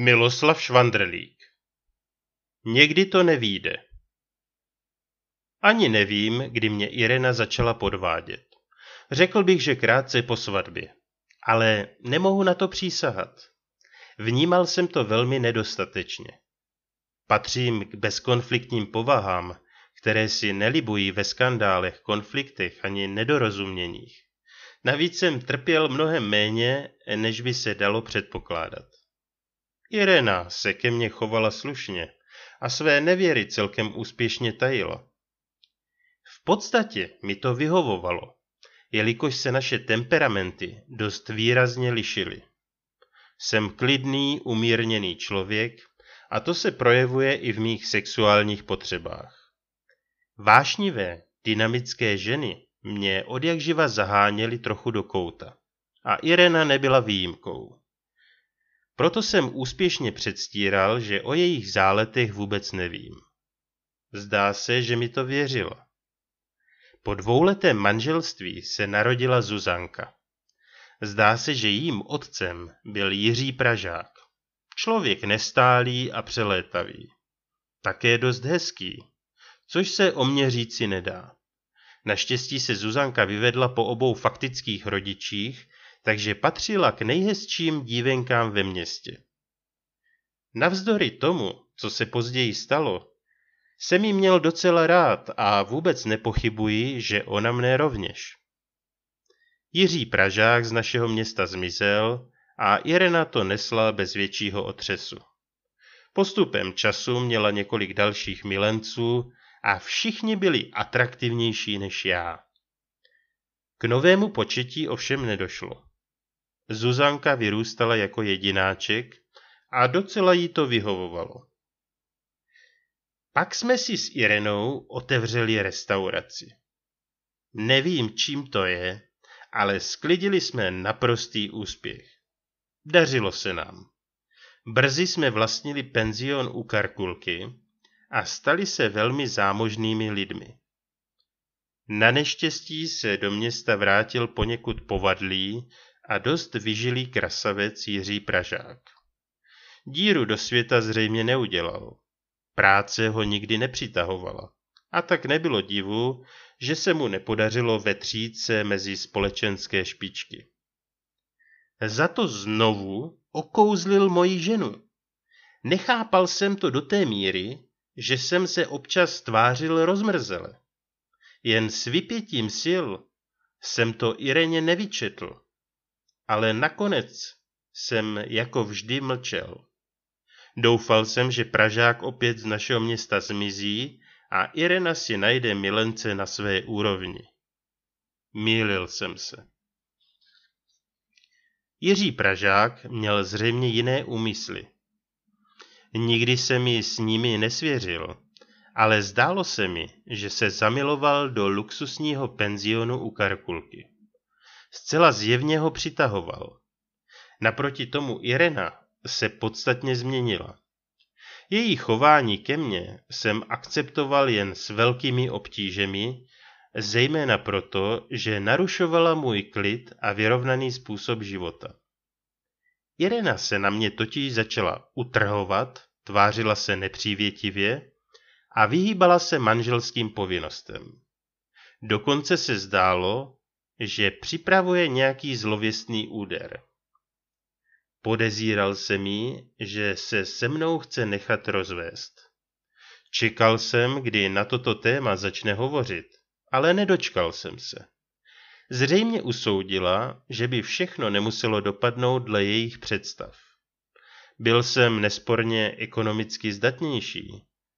Miloslav Švandrlík Někdy to nevíde. Ani nevím, kdy mě Irena začala podvádět. Řekl bych, že krátce po svatbě. Ale nemohu na to přísahat. Vnímal jsem to velmi nedostatečně. Patřím k bezkonfliktním povahám, které si nelibují ve skandálech, konfliktech ani nedorozuměních. Navíc jsem trpěl mnohem méně, než by se dalo předpokládat. Irena se ke mně chovala slušně a své nevěry celkem úspěšně tajila. V podstatě mi to vyhovovalo, jelikož se naše temperamenty dost výrazně lišily. Jsem klidný, umírněný člověk a to se projevuje i v mých sexuálních potřebách. Vášnivé, dynamické ženy mě odjakživa zaháněly trochu do kouta. A Irena nebyla výjimkou. Proto jsem úspěšně předstíral, že o jejich záletech vůbec nevím. Zdá se, že mi to věřila. Po dvouletém manželství se narodila Zuzanka. Zdá se, že jím otcem byl Jiří Pražák. Člověk nestálý a přelétavý. Také dost hezký, což se o mě říci nedá. Naštěstí se Zuzanka vyvedla po obou faktických rodičích takže patřila k nejhezčím dívenkám ve městě. Navzdory tomu, co se později stalo, jsem ji měl docela rád a vůbec nepochybuji, že ona mne rovněž. Jiří Pražák z našeho města zmizel a Irena to nesla bez většího otřesu. Postupem času měla několik dalších milenců a všichni byli atraktivnější než já. K novému početí ovšem nedošlo. Zuzanka vyrůstala jako jedináček a docela jí to vyhovovalo. Pak jsme si s Irenou otevřeli restauraci. Nevím, čím to je, ale sklidili jsme naprostý úspěch. Dařilo se nám. Brzy jsme vlastnili penzion u Karkulky a stali se velmi zámožnými lidmi. Na neštěstí se do města vrátil poněkud povadlý a dost vyžilý krasavec Jiří Pražák. Díru do světa zřejmě neudělal. Práce ho nikdy nepřitahovala. A tak nebylo divu, že se mu nepodařilo vetřít se mezi společenské špičky. Za to znovu okouzlil moji ženu. Nechápal jsem to do té míry, že jsem se občas tvářil rozmrzele. Jen s vypětím sil jsem to Ireně nevyčetl ale nakonec jsem jako vždy mlčel. Doufal jsem, že Pražák opět z našeho města zmizí a Irena si najde milence na své úrovni. Mýlil jsem se. Jiří Pražák měl zřejmě jiné úmysly. Nikdy se mi s nimi nesvěřil, ale zdálo se mi, že se zamiloval do luxusního penzionu u Karkulky zcela zjevně ho přitahoval. Naproti tomu Irena se podstatně změnila. Její chování ke mně jsem akceptoval jen s velkými obtížemi, zejména proto, že narušovala můj klid a vyrovnaný způsob života. Irena se na mě totiž začala utrhovat, tvářila se nepřívětivě a vyhýbala se manželským povinnostem. Dokonce se zdálo, že připravuje nějaký zlověstný úder. Podezíral jsem mi, že se se mnou chce nechat rozvést. Čekal jsem, kdy na toto téma začne hovořit, ale nedočkal jsem se. Zřejmě usoudila, že by všechno nemuselo dopadnout dle jejich představ. Byl jsem nesporně ekonomicky zdatnější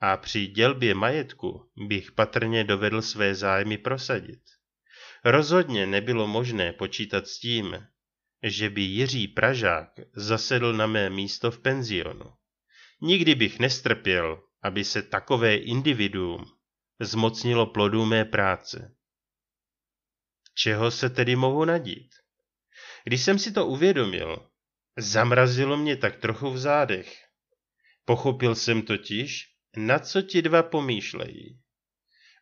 a při dělbě majetku bych patrně dovedl své zájmy prosadit. Rozhodně nebylo možné počítat s tím, že by Jiří Pražák zasedl na mé místo v penzionu. Nikdy bych nestrpěl, aby se takové individuum zmocnilo plodů mé práce. Čeho se tedy mohu nadít? Když jsem si to uvědomil, zamrazilo mě tak trochu v zádech. Pochopil jsem totiž, na co ti dva pomýšlejí.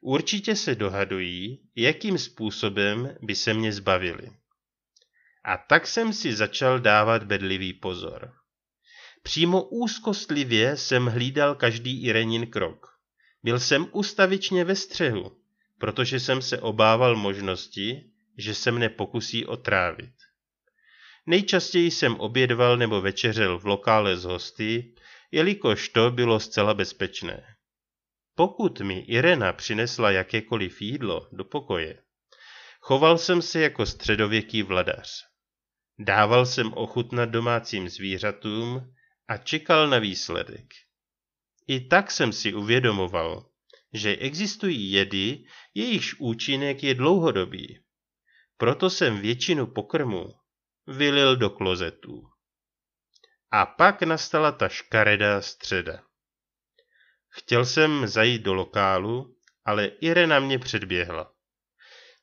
Určitě se dohadují, jakým způsobem by se mě zbavili. A tak jsem si začal dávat bedlivý pozor. Přímo úzkostlivě jsem hlídal každý Irenin krok. Byl jsem ustavičně ve střehu, protože jsem se obával možnosti, že se mne pokusí otrávit. Nejčastěji jsem obědval nebo večeřel v lokále s hosty, jelikož to bylo zcela bezpečné. Pokud mi Irena přinesla jakékoliv jídlo do pokoje, choval jsem se jako středověký vladař. Dával jsem ochutnat domácím zvířatům a čekal na výsledek. I tak jsem si uvědomoval, že existují jedy, jejichž účinek je dlouhodobý. Proto jsem většinu pokrmu vylil do klozetů. A pak nastala ta škaredá středa. Chtěl jsem zajít do lokálu, ale Irena mě předběhla.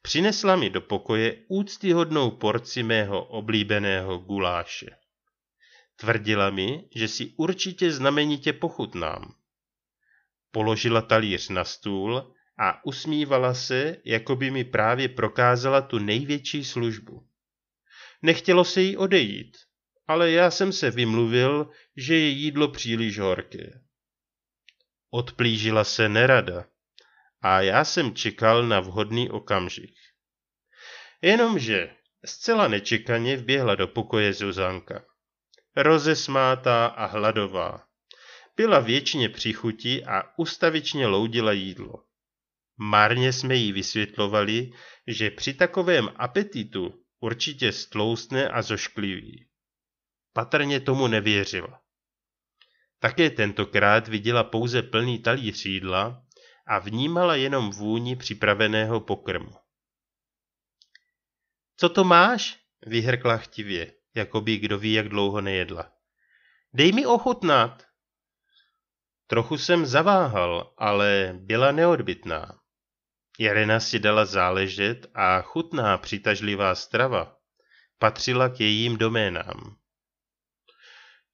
Přinesla mi do pokoje úctyhodnou porci mého oblíbeného guláše. Tvrdila mi, že si určitě znamenitě pochutnám. Položila talíř na stůl a usmívala se, jako by mi právě prokázala tu největší službu. Nechtělo se jí odejít, ale já jsem se vymluvil, že je jídlo příliš horké. Odplížila se nerada a já jsem čekal na vhodný okamžik. Jenomže zcela nečekaně vběhla do pokoje Zuzanka. Rozesmátá a hladová. Byla většině přichutí a ustavičně loudila jídlo. Márně jsme jí vysvětlovali, že při takovém apetitu určitě stloustne a zošklivý. Patrně tomu nevěřila. Také tentokrát viděla pouze plný talíř jídla a vnímala jenom vůni připraveného pokrmu. Co to máš? vyhrkla chtivě, jako by kdo ví, jak dlouho nejedla. Dej mi ochutnat. Trochu jsem zaváhal, ale byla neodbitná. Jarena si dala záležet a chutná přitažlivá strava patřila k jejím doménám.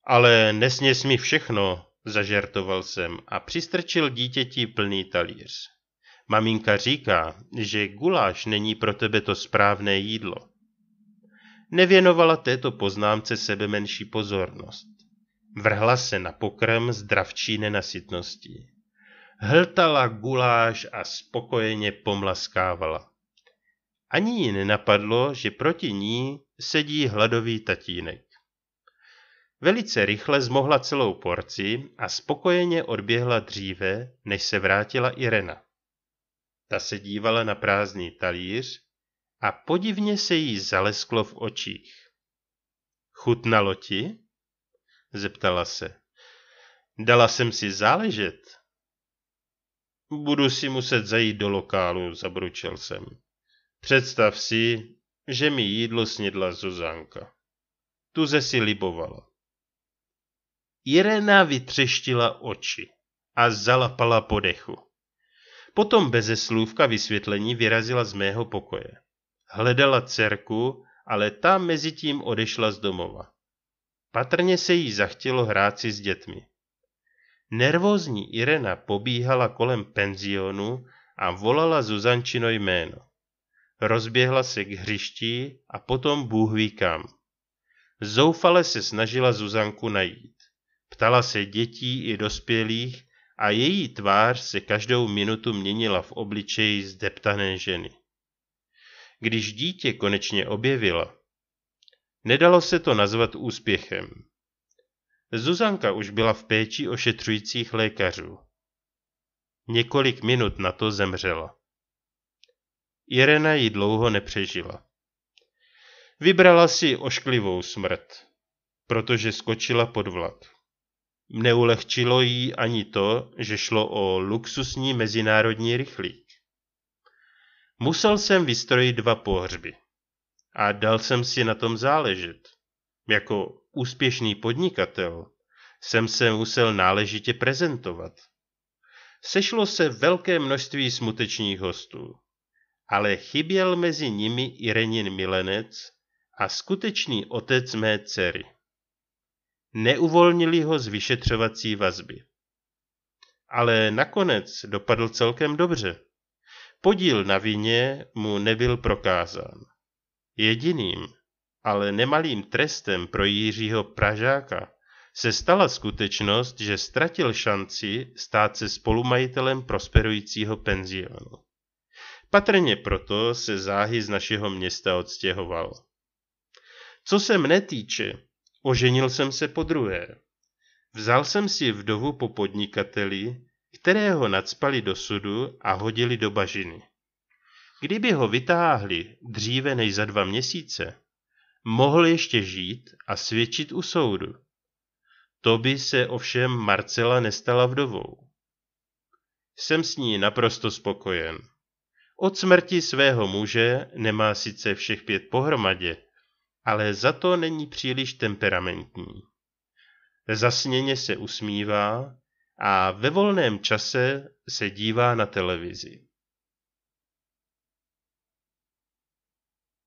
Ale nesněs mi všechno, zažertoval jsem a přistrčil dítěti plný talíř. Maminka říká, že guláš není pro tebe to správné jídlo. Nevěnovala této poznámce sebe menší pozornost. Vrhla se na pokrm zdravčí nenasytnosti. Hltala guláš a spokojeně pomlaskávala. Ani ji nenapadlo, že proti ní sedí hladový tatínek. Velice rychle zmohla celou porci a spokojeně odběhla dříve, než se vrátila Irena. Ta se dívala na prázdný talíř a podivně se jí zalesklo v očích. Chutnalo ti? zeptala se. Dala jsem si záležet. Budu si muset zajít do lokálu, zabručel jsem. Představ si, že mi jídlo snědla Zuzanka. Tuze si libovala. Irena vytřeštila oči a zalapala po dechu. Potom beze slůvka vysvětlení vyrazila z mého pokoje. Hledala dcerku, ale ta mezi tím odešla z domova. Patrně se jí zachtělo hrát si s dětmi. Nervózní Irena pobíhala kolem penzionu a volala Zuzančino jméno. Rozběhla se k hřišti a potom bůh ví kam. Zoufale se snažila Zuzanku najít. Ptala se dětí i dospělých a její tvář se každou minutu měnila v obličeji zdeptané ženy. Když dítě konečně objevila, nedalo se to nazvat úspěchem. Zuzanka už byla v péči ošetřujících lékařů. Několik minut na to zemřela. Irena ji dlouho nepřežila. Vybrala si ošklivou smrt, protože skočila pod vlak. Neulehčilo jí ani to, že šlo o luxusní mezinárodní rychlík. Musel jsem vystrojit dva pohřby. A dal jsem si na tom záležet. Jako úspěšný podnikatel jsem se musel náležitě prezentovat. Sešlo se velké množství smutečních hostů, ale chyběl mezi nimi i Renin Milenec a skutečný otec mé dcery neuvolnili ho z vyšetřovací vazby. Ale nakonec dopadl celkem dobře. Podíl na vině mu nebyl prokázán. Jediným, ale nemalým trestem pro Jiřího Pražáka se stala skutečnost, že ztratil šanci stát se spolumajitelem prosperujícího penzionu. Patrně proto se záhy z našeho města odstěhoval. Co se mne týče, Oženil jsem se po druhé. Vzal jsem si vdovu po podnikateli, kterého nadspali do sudu a hodili do bažiny. Kdyby ho vytáhli dříve než za dva měsíce, mohl ještě žít a svědčit u soudu. To by se ovšem Marcela nestala vdovou. Jsem s ní naprosto spokojen. Od smrti svého muže nemá sice všech pět pohromadě, ale za to není příliš temperamentní. Zasněně se usmívá a ve volném čase se dívá na televizi.